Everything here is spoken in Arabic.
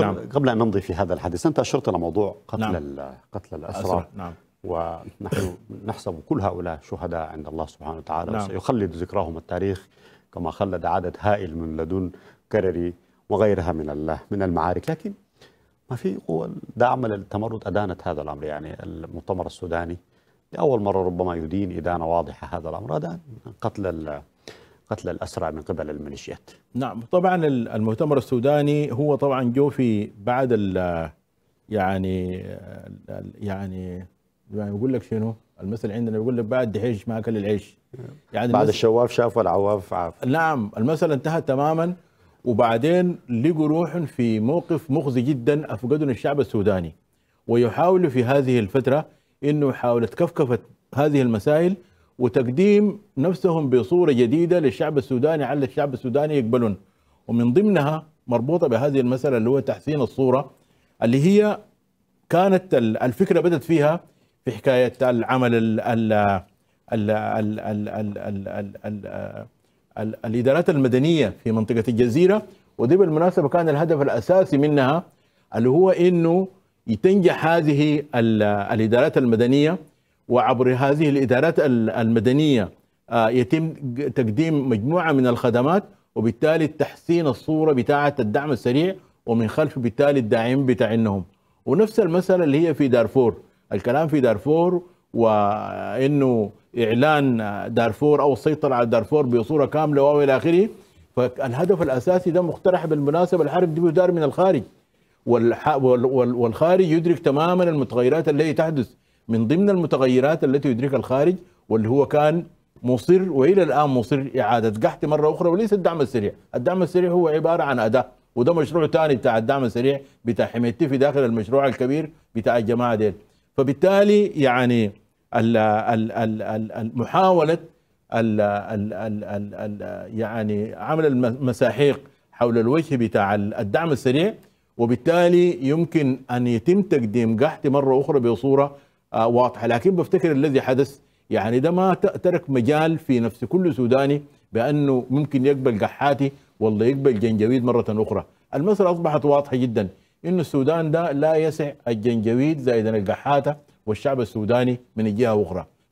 نعم. قبل ان نمضي في هذا الحديث انت اشرت الى موضوع قتل نعم. قتل الاسرى نعم ونحن نحسب كل هؤلاء شهداء عند الله سبحانه وتعالى نعم. سيخلد ذكراهم التاريخ كما خلد عدد هائل من لدن كرري وغيرها من الله من المعارك لكن ما في قوى داعمه للتمرد ادانت هذا الامر يعني المؤتمر السوداني لاول مره ربما يدين ادانه واضحه هذا الامر ادان قتل قتل الأسرى من قبل الميليشيات نعم طبعا المؤتمر السوداني هو طبعا جو في بعد ال يعني يعني يعني بقول لك شنو المثل عندنا يقول لك بعد دحيش ما اكل العيش يعني بعد الشواف شاف والعواف عاف نعم المثل انتهى تماما وبعدين لقوا روح في موقف مخزي جدا افقدهم الشعب السوداني ويحاولوا في هذه الفتره انه يحاولوا كفكفه هذه المسائل وتقديم نفسهم بصورة جديدة للشعب السوداني على الشعب السوداني يقبلون ومن ضمنها مربوطة بهذه المسألة اللي هو تحسين الصورة اللي هي كانت الفكرة بدت فيها في حكاية العمل ال ال ال ال ال ال ال ال ال ال الإدارات المدنية في منطقة الجزيرة ودي بالمناسبة كان الهدف الأساسي منها اللي هو إنه تنجح هذه الإدارات المدنية وعبر هذه الادارات المدنيه آه، يتم تقديم مجموعه من الخدمات وبالتالي تحسين الصوره بتاعه الدعم السريع ومن خلف بالتالي الداعمين بتاعنهم ونفس المساله اللي هي في دارفور الكلام في دارفور وانه اعلان دارفور او السيطره على دارفور بصوره كامله والى اخره فالهدف الاساسي ده مقترح بالمناسبه الحرب دي بدار من الخارج والخارج يدرك تماما المتغيرات التي تحدث من ضمن المتغيرات التي يدركها الخارج واللي هو كان مصر والى الان مصر اعاده قحط مره اخرى وليس الدعم السريع، الدعم السريع هو عباره عن اداه وده مشروع ثاني بتاع الدعم السريع بتاع حميتي في داخل المشروع الكبير بتاع الجماعه ديل فبالتالي يعني محاوله يعني عمل المساحيق حول الوجه بتاع الدعم السريع وبالتالي يمكن ان يتم تقديم قحط مره اخرى بصوره آه، واضحه لكن بفتكر الذي حدث يعني ده ما ترك مجال في نفس كل سوداني بانه ممكن يقبل قحاتي والله يقبل جنجويد مره اخرى المساله اصبحت واضحه جدا ان السودان ده لا يسع الجنجويد زائدا القحاته والشعب السوداني من الجهه الاخرى